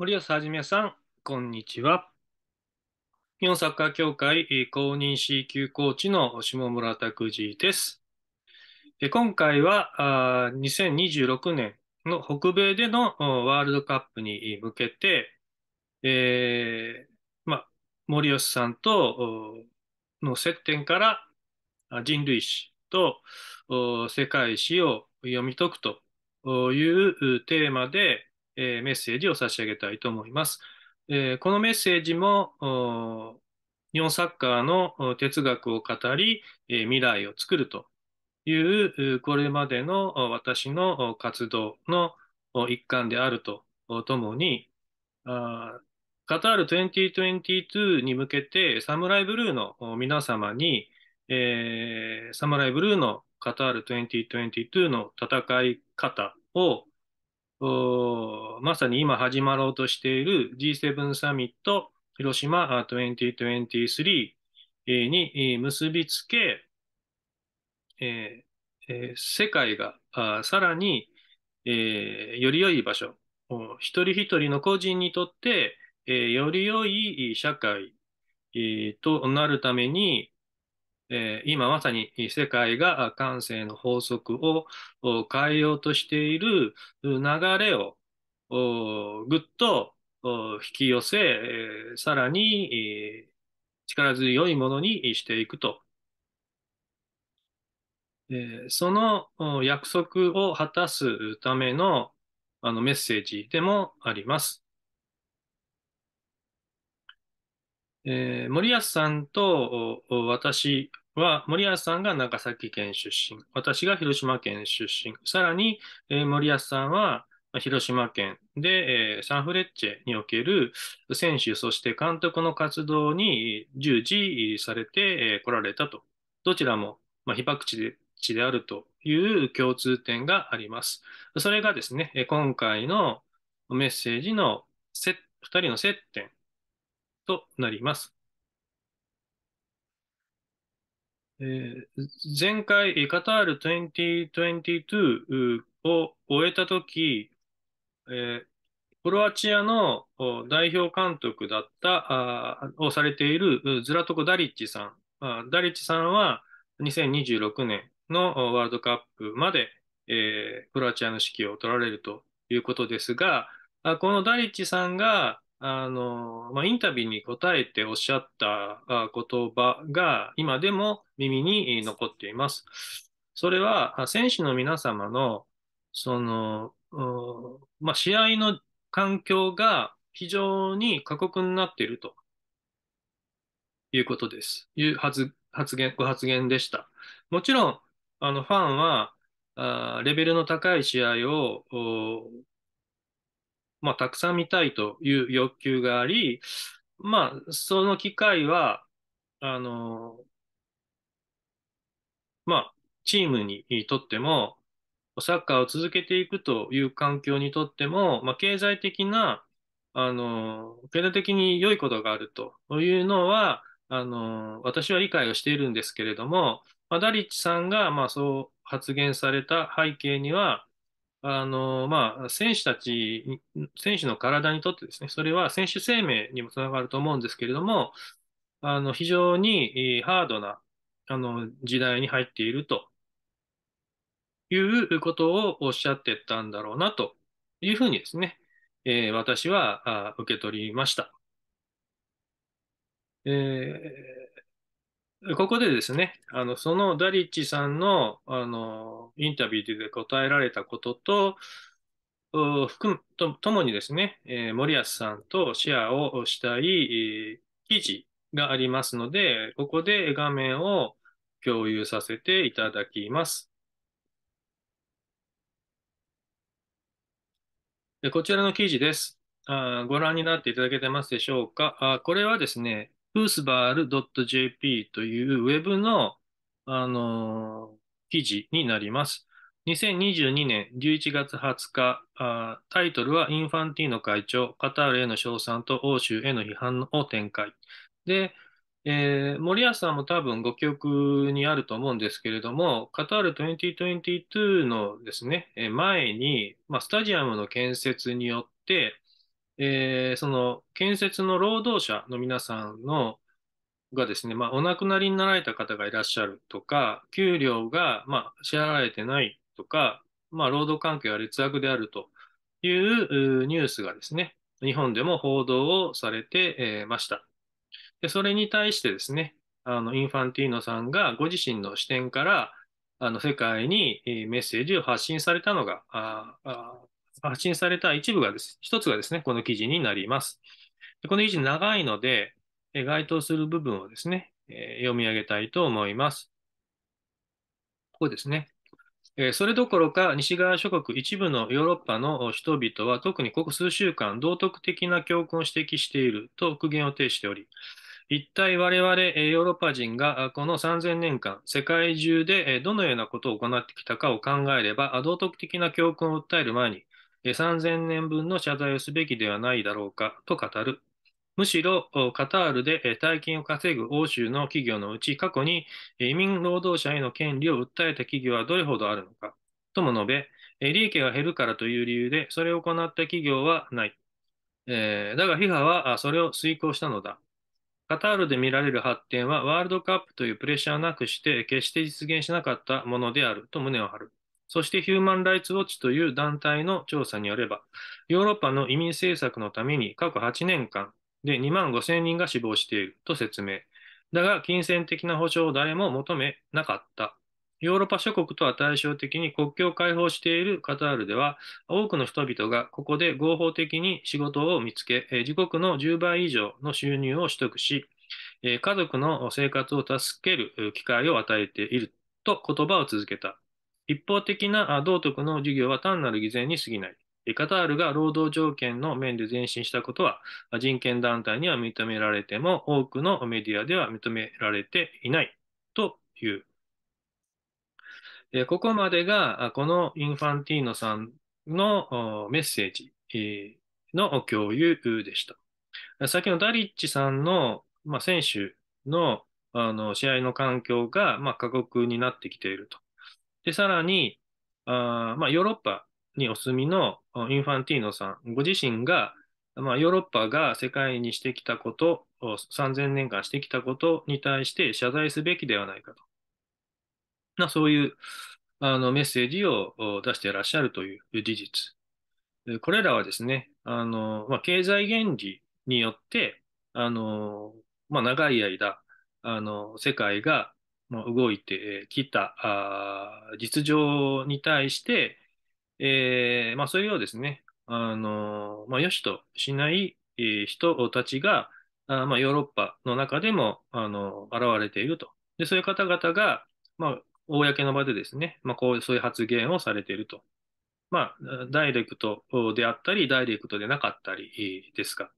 森保はじめさん、こんにちは。日本サッカー協会公認 C 級コーチの下村拓司です。今回は2026年の北米でのワールドカップに向けて、えー、ま、森吉さんとの接点から人類史と世界史を読み解くというテーマで、えメッセージを差し上げたいと思います。えこのメッセージも日本サッカーの哲学を語り、え未来を作るというこれまでの私の活動の一環であるとともにあカタール2022に向けてサムライブルーの皆様に、えー、サムライブルーのカタール2022の戦い方をまさに今始まろうとしている G7 サミット広島2023に結びつけ、えーえー、世界がさらに、えー、より良い場所、一人一人の個人にとって、えー、より良い社会、えー、となるために、え今まさに世界が感性の法則を変えようとしている流れをぐっと引き寄せ、さらに、力強いものにしていくと。えその約束を果たすためのあのメッセージでもあります。えー、森保さんと私は、森保さんが長崎県出身、私が広島県出身、さらに、えー、森保さんは広島県で、えー、サンフレッチェにおける選手、そして監督の活動に従事されてこ、えー、られたと。どちらも、まあ、被爆地で地であるという共通点があります。それがですね、今回のメッセージの2人の接点となります。前回、カタール2022を終えたとき、クロアチアの代表監督だったをされているズラトコ・ダリッチさん。ダリッチさんは2026年のワールドカップまで、クロアチアの指揮を取られるということですが、このダリッチさんがあの、まあ、インタビューに答えておっしゃった言葉が今でも耳に残っています。それは、選手の皆様の、その、まあ、試合の環境が非常に過酷になっているということです。いう発言、ご発言でした。もちろん、あの、ファンは、あレベルの高い試合をまあ、たくさん見たいという欲求があり、まあ、その機会は、あの、まあ、チームにとっても、サッカーを続けていくという環境にとっても、まあ、経済的な、あの、経済的に良いことがあるというのは、あの、私は理解をしているんですけれども、まあ、ダリッチさんが、まあ、そう発言された背景には、あのまあ、選手たち、選手の体にとってですね、それは選手生命にもつながると思うんですけれども、あの非常にハードなあの時代に入っているということをおっしゃってたんだろうなというふうにですね、えー、私はあ受け取りました。えーここでですね、あのそのダリッチさんのあのインタビューで答えられたことと、含むとともにですね、えー、森保さんとシェアをしたい、えー、記事がありますので、ここで画面を共有させていただきます。でこちらの記事ですあ。ご覧になっていただけてますでしょうかあ。これはですね、ブースバール .jp というウェブの、あのー、記事になります。2022年11月20日タイトルはインファンティーノ会長、カタールへの称賛と欧州への批判を展開。で、えー、森保さんも多分ご記憶にあると思うんですけれども、カタール2022のですね、前に、まあ、スタジアムの建設によって、えー、その建設の労働者の皆さんのがですね、まあ、お亡くなりになられた方がいらっしゃるとか、給料が、ま支払われてないとか、まあ、労働環境は劣悪であるというニュースがですね、日本でも報道をされてました。でそれに対してですね、あのインファンティーノさんがご自身の視点からあの世界にメッセージを発信されたのが、ああ発信された一部がです、一つがですね、この記事になります。でこの記事長いので、該当する部分をですね、え読み上げたいと思います。ここですね。えそれどころか、西側諸国一部のヨーロッパの人々は、特にここ数週間、道徳的な教訓を指摘していると苦言を呈しており、一体我々ヨーロッパ人がこの3000年間、世界中でどのようなことを行ってきたかを考えれば、道徳的な教訓を訴える前に、3000年分の謝罪をすべきではないだろうかと語る。むしろカタールで大金を稼ぐ欧州の企業のうち過去に移民労働者への権利を訴えた企業はどれほどあるのかとも述べ、利益が減るからという理由でそれを行った企業はない。えー、だが FIFA はそれを遂行したのだ。カタールで見られる発展はワールドカップというプレッシャーなくして決して実現しなかったものであると胸を張る。そしてヒューマン・ライツ・ウォッチという団体の調査によれば、ヨーロッパの移民政策のために過去8年間で2万5 0 0 0人が死亡していると説明。だが、金銭的な保障を誰も求めなかった。ヨーロッパ諸国とは対照的に国境を開放しているカタールでは、多くの人々がここで合法的に仕事を見つけ、自国の10倍以上の収入を取得し、家族の生活を助ける機会を与えていると言葉を続けた。一方的な道徳の授業は単なる偽善に過ぎない。カタールが労働条件の面で前進したことは人権団体には認められても多くのメディアでは認められていないというここまでがこのインファンティーノさんのメッセージの共有でした。先のダリッチさんの、ま選手のあの試合の環境が、ま過酷になってきていると。で、さらに、あまあ、ヨーロッパにお住みのインファンティーノさん、ご自身が、まあ、ヨーロッパが世界にしてきたこと、3000年間してきたことに対して謝罪すべきではないかと。まあ、そういうあのメッセージを出していらっしゃるという事実。これらはですね、あのまあ、経済原理によって、あのまあ、長い間あの世界が動いてきたあ実情に対して、えー、まあ、それをですね、あのまあ、よしとしない人たちが、あまあ、ヨーロッパの中でも、あの現れていると。で、そういう方々が、まあ、公の場でですね、まあ、こうそういう発言をされていると。まあ、ダイレクトであったり、ダイレクトでなかったりですか。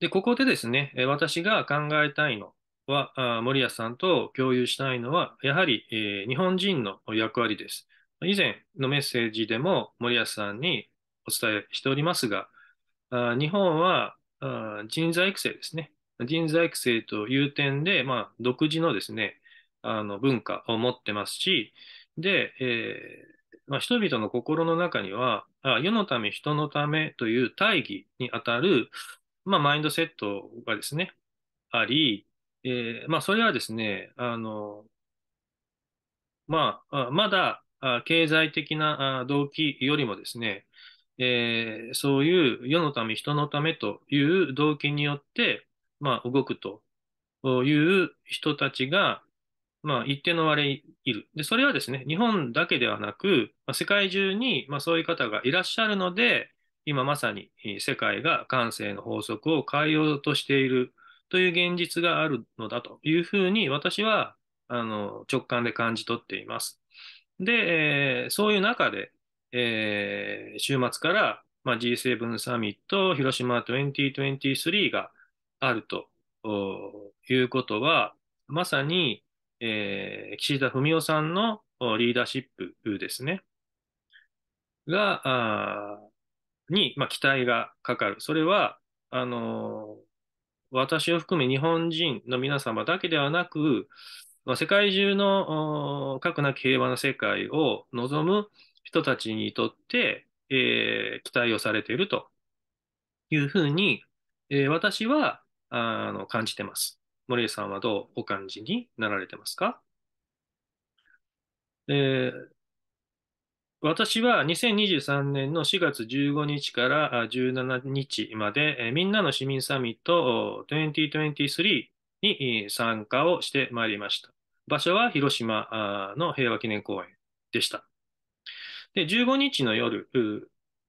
で、ここでですね、私が考えたいのは、森谷さんと共有したいのは、やはり、えー、日本人の役割です。以前のメッセージでも森谷さんにお伝えしておりますが、あ日本はあ人材育成ですね。人材育成という点で、まあ、独自のですね、あの文化を持ってますし、で、えー、まあ、人々の心の中にはあ、世のため、人のためという大義にあたる、まあ、マインドセットがですね、あり、えー、まあ、それはですね、あの、まあ、まだ経済的な動機よりもですね、えー、そういう世のため、人のためという動機によって、まあ、動くという人たちが、まあ、一定の割合いる。で、それはですね、日本だけではなく、まあ、世界中に、まあ、そういう方がいらっしゃるので、今まさに世界が感性の法則を変えようとしているという現実があるのだというふうに私はあの直感で感じ取っています。で、えー、そういう中で、えー、週末から、まあ、G7 サミット広島2023があるということは、まさに、えー、岸田文雄さんのリーダーシップですね。が、あに、まあ、期待がかかる。それは、あの私を含め日本人の皆様だけではなく、世界中の核なき平和な世界を望む人たちにとって、えー、期待をされているというふうに、えー、私はあの感じてます。森江さんはどうお感じになられてますか、えー、私は2023年の4月15日から17日まで、みんなの市民サミット2023に参加をしてまいりました。場所は広島の平和記念公園でした。で15日の夜、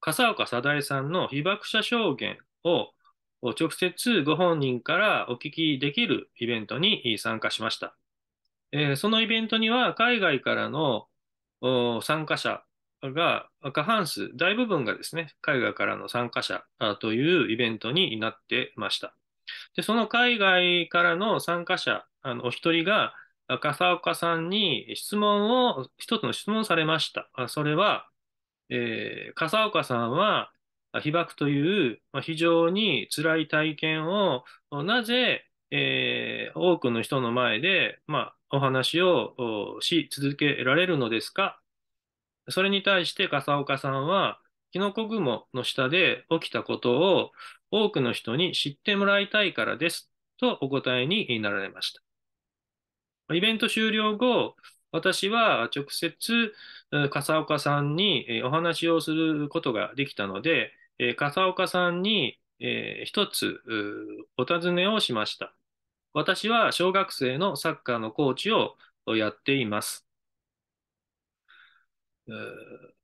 笠岡貞恵さんの被爆者証言を直接ご本人からお聞きできるイベントに参加しました。そのイベントには海外からの参加者が、過半数、大部分がですね、海外からの参加者というイベントになってました。で、その海外からの参加者、あのお一人が、笠岡さんに質問を、一つの質問されました。それは、えー、笠岡さんは、被爆という非常に辛い体験を、なぜ、えー、多くの人の前で、まあ、お話をし続けられるのですかそれに対して笠岡さんは、キノコ雲の下で起きたことを多くの人に知ってもらいたいからですとお答えになられました。イベント終了後、私は直接笠岡さんにお話をすることができたので、笠岡さんに一つお尋ねをしました。私は小学生のサッカーのコーチをやっています。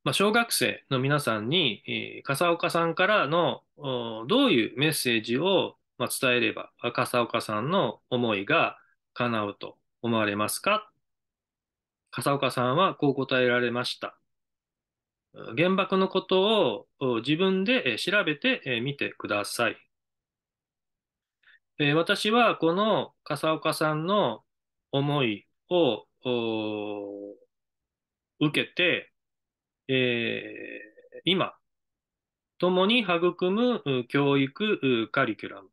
まあ、小学生の皆さんに、えー、笠岡さんからのどういうメッセージを、まあ、伝えれば笠岡さんの思いが叶うと思われますか笠岡さんはこう答えられました。原爆のことを自分で調べてみてください。私はこの笠岡さんの思いを受けて、えー、今、共に育む教育カリキュラム。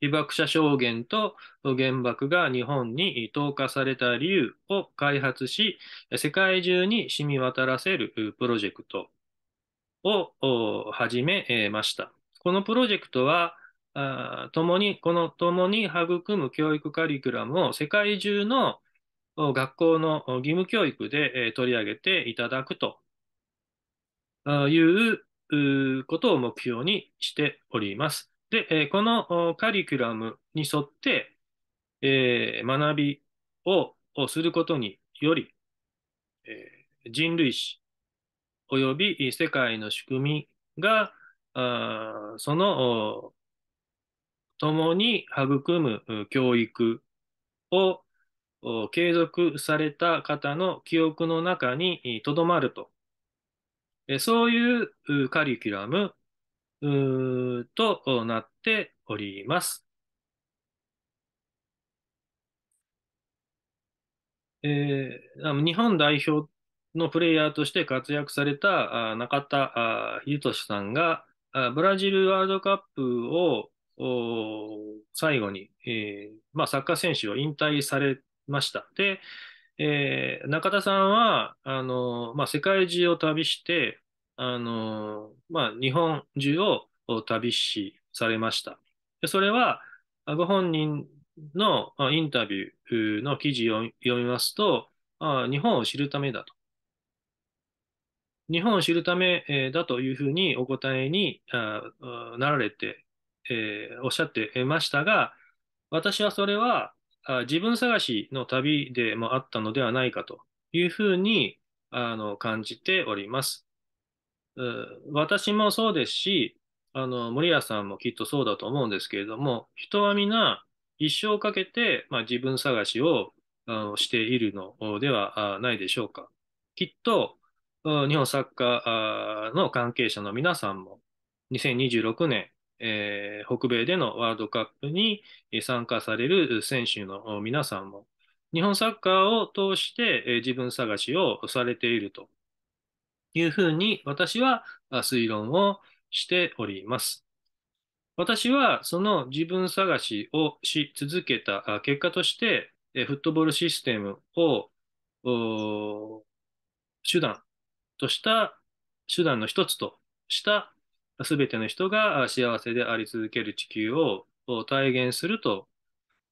被爆者証言と原爆が日本に投下された理由を開発し、世界中に染み渡らせるプロジェクトを始めました。このプロジェクトは、共に、この共に育む教育カリキュラムを世界中の学校の義務教育で取り上げていただくということを目標にしております。で、このカリキュラムに沿って、え学びをすることにより、え人類史及び世界の仕組みが、あその、共に育む教育を継続された方の記憶の中にとどまると。そういうカリキュラムとなっております。えー、日本代表のプレイヤーとして活躍された中田英俊さんが、ブラジルワールドカップを最後に、えーまあ、サッカー選手を引退されました。で、えー、中田さんは、あの、まあ、世界中を旅して、あの、まあ、日本中を旅しされました。でそれは、ご本人のインタビューの記事を読みますと、あ日本を知るためだと。日本を知るため、だというふうにお答えにあなられて、えー、おっしゃってましたが、私はそれは自分探しの旅でもあったのではないかというふうにあの感じております。私もそうですし、あの森谷さんもきっとそうだと思うんですけれども、人は皆一生かけて、まあ、自分探しをあのしているのではないでしょうか。きっと日本サッカーの関係者の皆さんも2026年えー、北米でのワールドカップに参加される選手の皆さんも、日本サッカーを通して、えー、自分探しをされているというふうに私は推論をしております。私はその自分探しをし続けた結果として、フットボールシステムを手段とした、手段の一つとしたすべての人が幸せであり続ける地球を体現すると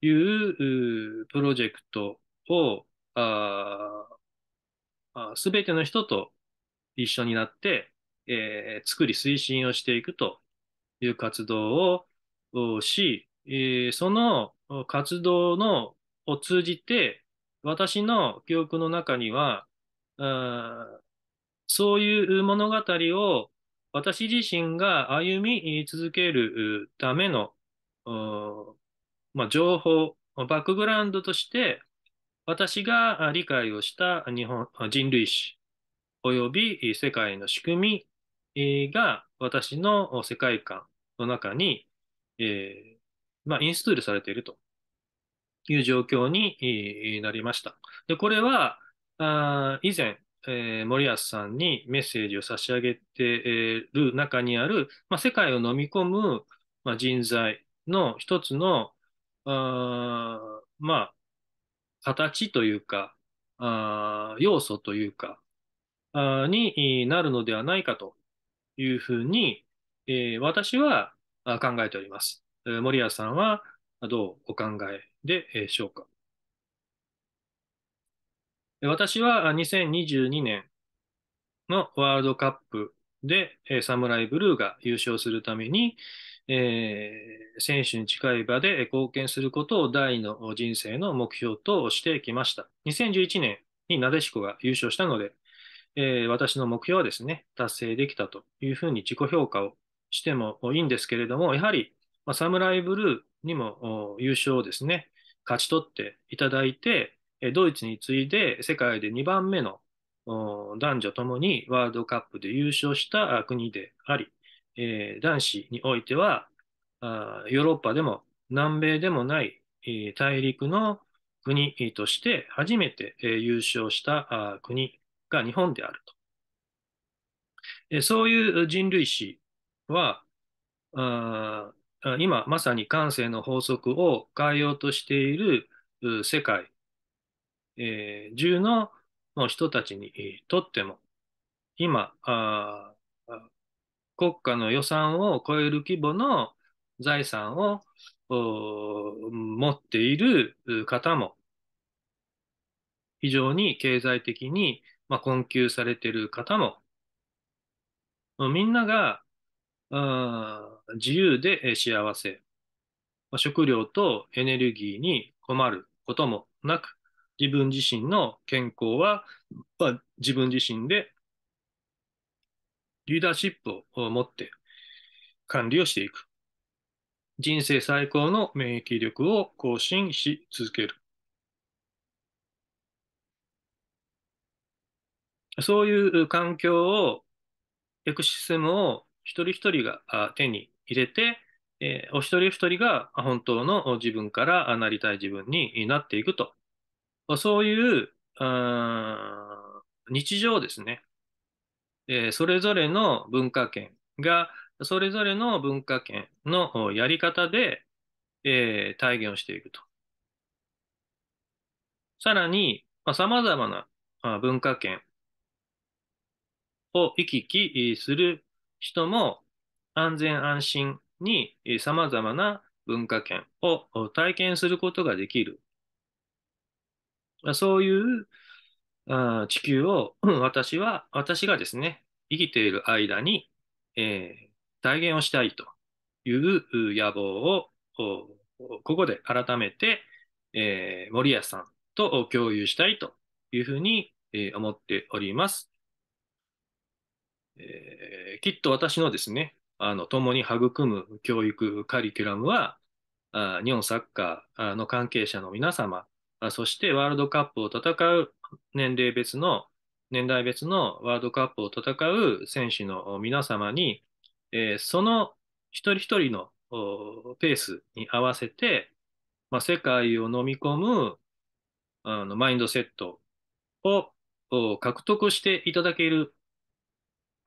いうプロジェクトを、すべての人と一緒になって、えー、作り推進をしていくという活動をし、えー、その活動のを通じて、私の記憶の中には、あそういう物語を私自身が歩み続けるための、まあ、情報、バックグラウンドとして、私が理解をした日本人類史及び世界の仕組みが私の世界観の中に、えー、まあ、インストールされているという状況になりました。でこれはあ以前えー、森保さんにメッセージを差し上げている中にある、まあ、世界を飲み込む、まあ、人材の一つの、あまあ、形というか、あ要素というか、あになるのではないかというふうに、えー、私は考えております。森谷さんはどうお考えでしょうか私は2022年のワールドカップで、えー、サムライブルーが優勝するために、えー、選手に近い場で貢献することを第二の人生の目標としてきました。2011年になでしこが優勝したので、えー、私の目標はですね、達成できたというふうに自己評価をしてもいいんですけれども、やはり、まあ、サムライブルーにも優勝をですね、勝ち取っていただいて、ドイツに次いで世界で2番目の男女ともにワールドカップで優勝した国であり、え男子においてはあヨーロッパでも南米でもない、え大陸の国として初めて、え優勝した国が日本であると。えそういう人類史はあ今まさに感性の法則を変えようとしている世界えー、銃の人たちにとっても、今あ、国家の予算を超える規模の財産を持っている方も、非常に経済的に、まあ、困窮されている方も、みんなが自由で幸せ、食料とエネルギーに困ることもなく、自分自身の健康は、まあ、自分自身でリーダーシップを持って管理をしていく。人生最高の免疫力を更新し続ける。そういう環境を、エクシステムを一人一人が手に入れて、えお一人一人が本当の自分からなりたい自分になっていくとそういう、うん、日常ですね、えー、それぞれの文化圏が、それぞれの文化圏のやり方で、えー、体現をしていくと。さらに、さまざ、まな文化圏を行き来する人も安全安心にさまざまな文化圏を体験することができるそういうあ地球を私は、私がですね、生きている間に、えー、体現をしたいという野望を、ここで改めて、えー、森谷さんと共有したいというふうに、えー、思っております。えー、きっと私のですね、あの、共に育む教育カリキュラムは、あ日本サッカーの関係者の皆様あそしてワールドカップを戦う年齢別の、年代別のワールドカップを戦う選手の皆様に、えー、その一人一人のペースに合わせて、まあ、世界を飲み込むあのマインドセットを獲得していただける、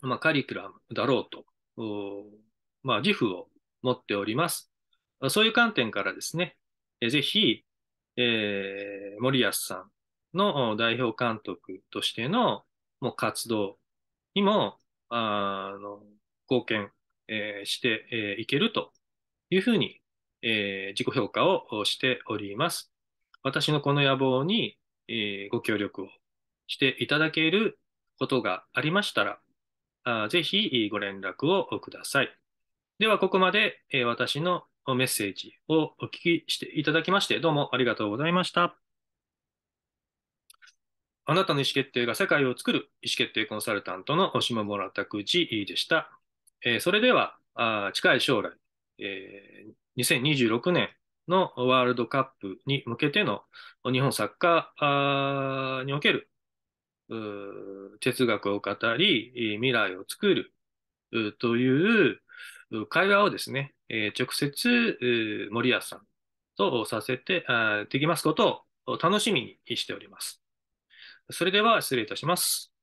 まあ、カリキュラムだろうと、まあ、自負を持っております。そういう観点からですね、ぜひ、えー、森保さんの代表監督としてのもう活動にも、あの、貢献、えー、して、えー、いけるというふうに、えー、自己評価をしております。私のこの野望に、えー、ご協力をしていただけることがありましたら、あぜひご連絡をください。では、ここまで、えー、私のメッセージをお聞きしていただきまして、どうもありがとうございました。あなたの意思決定が世界を作る意思決定コンサルタントの下村拓司でした。えー、それでは、あ近い将来、えー、2026年のワールドカップに向けての日本サッカーにおける哲学を語り、未来を作るという会話をですね、え直接森保さんとさせてできますことを楽しみにしております。それでは失礼いたします。